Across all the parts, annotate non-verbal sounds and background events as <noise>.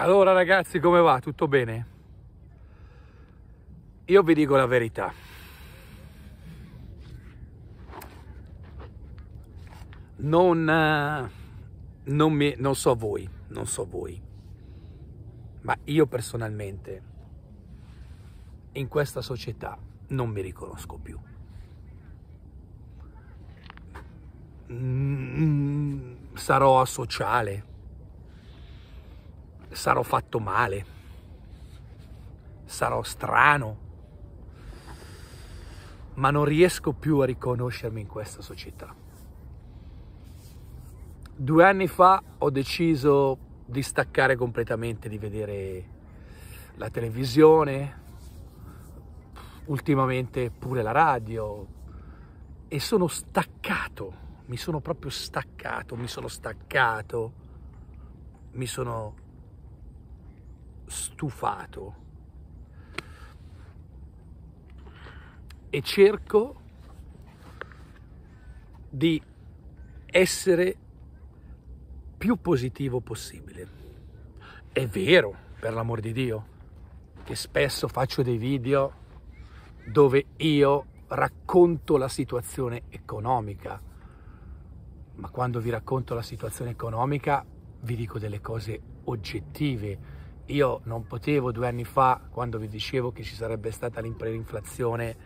Allora ragazzi come va? Tutto bene? Io vi dico la verità. Non, eh, non, mi, non so voi, non so voi, ma io personalmente in questa società non mi riconosco più. Mm, mm, sarò asociale, sarò fatto male, sarò strano, ma non riesco più a riconoscermi in questa società. Due anni fa ho deciso di staccare completamente, di vedere la televisione, ultimamente pure la radio e sono staccato, mi sono proprio staccato, mi sono staccato, mi sono stufato e cerco di essere più positivo possibile. È vero, per l'amor di Dio, che spesso faccio dei video dove io racconto la situazione economica, ma quando vi racconto la situazione economica vi dico delle cose oggettive, io non potevo due anni fa, quando vi dicevo che ci sarebbe stata l'impreinflazione,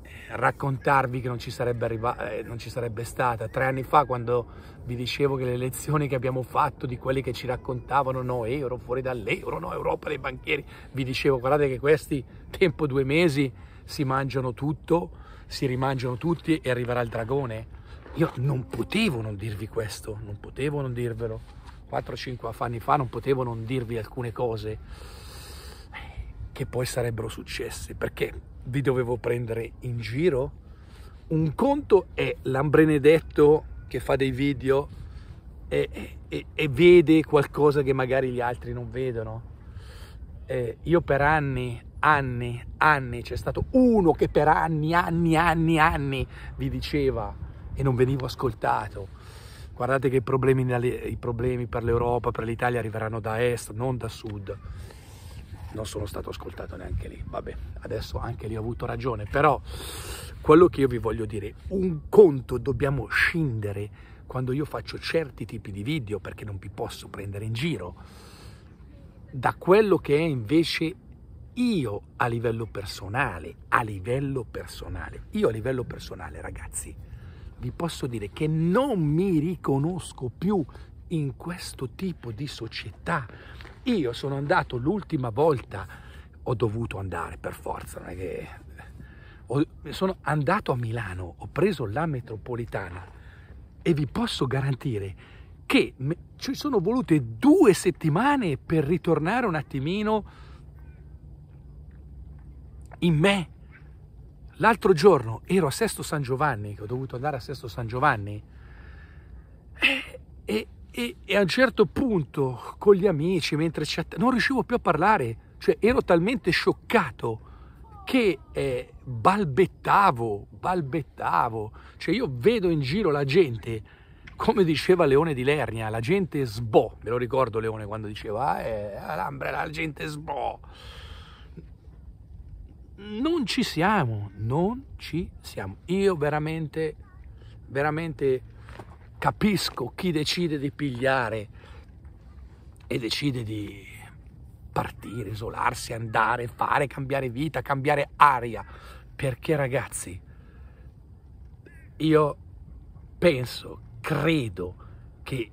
eh, raccontarvi che non ci, eh, non ci, sarebbe stata. Tre anni fa, quando vi dicevo che le lezioni che abbiamo fatto di quelli che ci raccontavano no euro, fuori dall'euro, no Europa dei banchieri, vi dicevo guardate che questi, tempo due mesi, si mangiano tutto, si rimangiano tutti e arriverà il dragone. Io non potevo non dirvi questo, non potevo non dirvelo. 4-5 anni fa non potevo non dirvi alcune cose che poi sarebbero successe, perché vi dovevo prendere in giro? Un conto è l'ambrenedetto che fa dei video e, e, e vede qualcosa che magari gli altri non vedono. Eh, io per anni, anni, anni, c'è stato uno che per anni, anni, anni, anni vi diceva e non venivo ascoltato Guardate che i problemi, i problemi per l'Europa, per l'Italia arriveranno da est, non da sud. Non sono stato ascoltato neanche lì, vabbè, adesso anche lì ho avuto ragione, però quello che io vi voglio dire, un conto dobbiamo scindere quando io faccio certi tipi di video, perché non vi posso prendere in giro, da quello che è invece io a livello personale, a livello personale, io a livello personale ragazzi, vi posso dire che non mi riconosco più in questo tipo di società. Io sono andato l'ultima volta, ho dovuto andare per forza, non è che... Ho, sono andato a Milano, ho preso la metropolitana e vi posso garantire che me, ci sono volute due settimane per ritornare un attimino in me, L'altro giorno ero a Sesto San Giovanni, che ho dovuto andare a Sesto San Giovanni, e, e, e, a un certo punto con gli amici, mentre chatt- non riuscivo più a parlare, cioè ero talmente scioccato che eh, balbettavo, balbettavo, cioè io vedo in giro la gente, come diceva Leone di Lernia, la gente sbo, me lo ricordo Leone quando diceva, ah, eh, l'ambra, la gente sbo, non ci siamo, non ci siamo. Io veramente, veramente capisco chi decide di pigliare e decide di partire, isolarsi, andare, fare, cambiare vita, cambiare aria. Perché ragazzi, io penso, credo che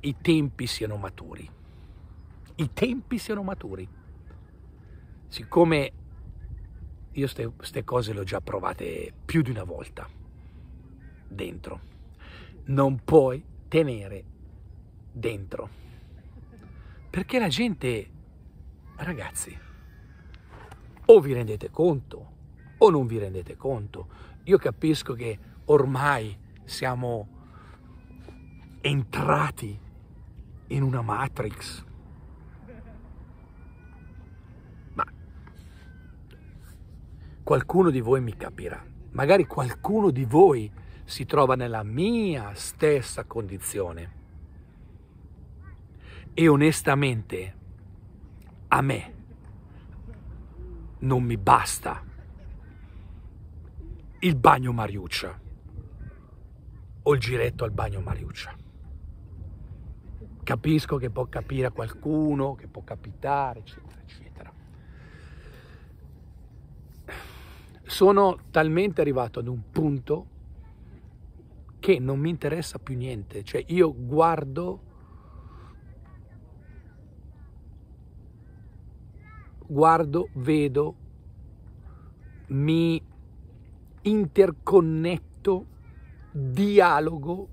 i tempi siano maturi. I tempi siano maturi. Siccome io queste cose le ho già provate più di una volta dentro. Non puoi tenere dentro. Perché la gente, ragazzi, o vi rendete conto o non vi rendete conto. Io capisco che ormai siamo entrati in una matrix qualcuno di voi mi capirà. Magari qualcuno di voi si trova nella mia stessa condizione. E onestamente, a me non mi basta il bagno Mariuccia o il giretto al bagno Mariuccia. Capisco che può capire a qualcuno, che può capitare, eccetera, eccetera. sono talmente arrivato ad un punto che non mi interessa più niente, cioè io guardo guardo, vedo, mi interconnetto, dialogo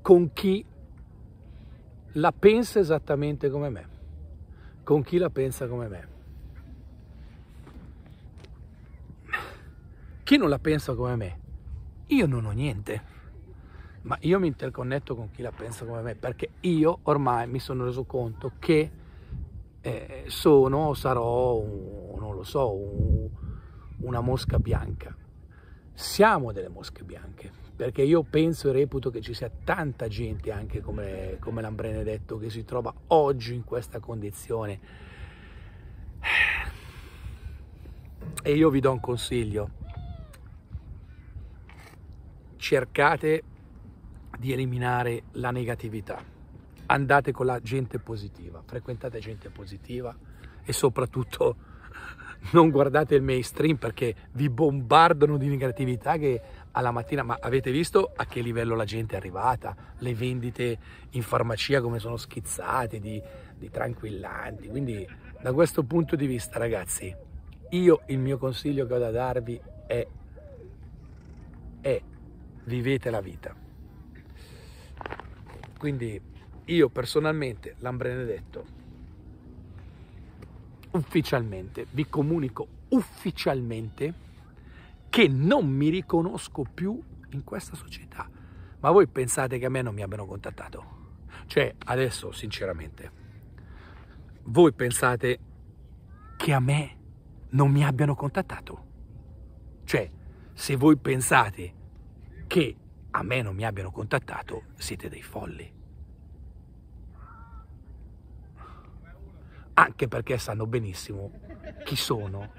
con chi la pensa esattamente come me, con chi la pensa come me. Chi non la pensa come me? Io non ho niente. Ma io mi interconnetto con chi la pensa come me, perché io ormai mi sono reso conto che eh, sono o sarò, un, non lo so, un, una mosca bianca. Siamo delle mosche bianche, perché io penso e reputo che ci sia tanta gente, anche come, come Lambrenedetto, che si trova oggi in questa condizione. E io vi do un consiglio cercate di eliminare la negatività, andate con la gente positiva, frequentate gente positiva e soprattutto <laughs> non guardate il mainstream perché vi bombardano di negatività che alla mattina, ma avete visto a che livello la gente è arrivata, le vendite in farmacia come sono schizzate di, di tranquillanti, quindi da questo punto di vista ragazzi, io il mio consiglio che ho da darvi è, è vivete la vita. Quindi io personalmente, Lambrenedetto, ufficialmente, vi comunico ufficialmente che non mi riconosco più in questa società. Ma voi pensate che a me non mi abbiano contattato? Cioè, adesso, sinceramente, voi pensate che a me non mi abbiano contattato? Cioè, se voi pensate che a me non mi abbiano contattato siete dei folli. Anche perché sanno benissimo chi sono,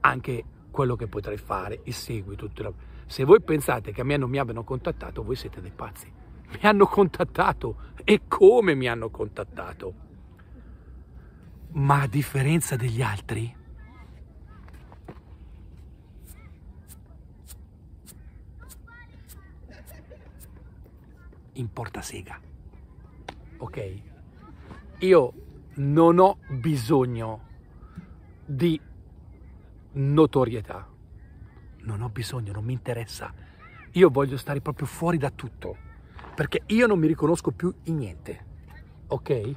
anche quello che potrei fare, il seguito. La... Se voi pensate che a me non mi abbiano contattato, voi siete dei pazzi. Mi hanno contattato e come mi hanno contattato. Ma a differenza degli altri, in portasega. Ok? Io non ho bisogno di notorietà. Non ho bisogno, non mi interessa. Io voglio stare proprio fuori da tutto, perché io non mi riconosco più in niente. Ok?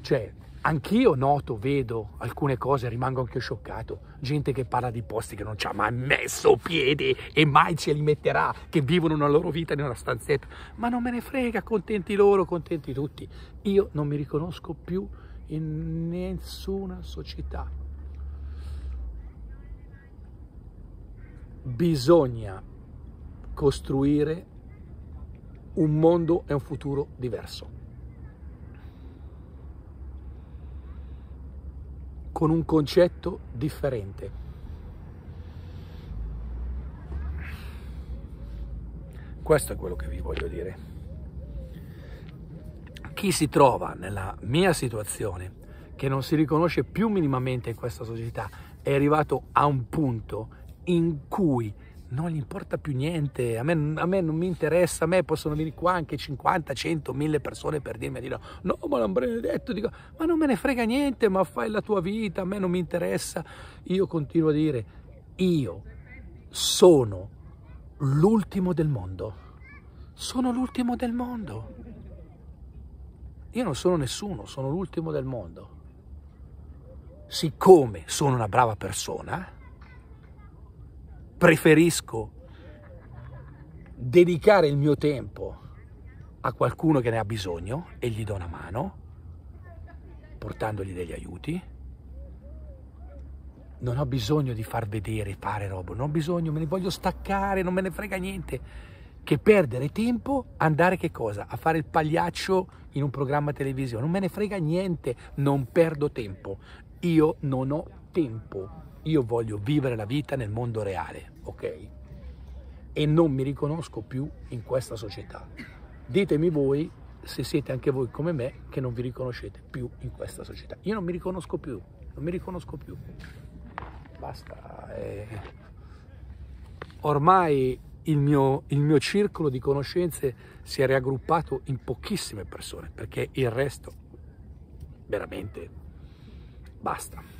Cioè, Anch'io noto, vedo alcune cose, rimango anche scioccato. Gente che parla di posti che non ci ha mai messo piede e mai ce li metterà, che vivono una loro vita in una stanzetta. Ma non me ne frega, contenti loro, contenti tutti. Io non mi riconosco più in nessuna società. Bisogna costruire un mondo e un futuro diverso. con un concetto differente. Questo è quello che vi voglio dire. Chi si trova nella mia situazione, che non si riconosce più minimamente in questa società, è arrivato a un punto in cui non gli importa più niente, a me, a me, non mi interessa, a me possono venire qua anche 50, 100, 1000 persone per dirmi, dire, no ma non benedetto, dico, ma non me ne frega niente, ma fai la tua vita, a me non mi interessa, io continuo a dire, io sono l'ultimo del mondo, sono l'ultimo del mondo, io non sono nessuno, sono l'ultimo del mondo, siccome sono una brava persona, preferisco dedicare il mio tempo a qualcuno che ne ha bisogno e gli do una mano, portandogli degli aiuti. Non ho bisogno di far vedere, fare roba, non ho bisogno, me ne voglio staccare, non me ne frega niente. Che perdere tempo, andare che cosa? A fare il pagliaccio in un programma televisivo, non me ne frega niente, non perdo tempo. Io non ho tempo io voglio vivere la vita nel mondo reale, ok? E non mi riconosco più in questa società. Ditemi voi se siete anche voi come me che non vi riconoscete più in questa società. Io non mi riconosco più, non mi riconosco più. Basta. Eh. Ormai il mio, il mio circolo di conoscenze si è raggruppato in pochissime persone perché il resto veramente basta.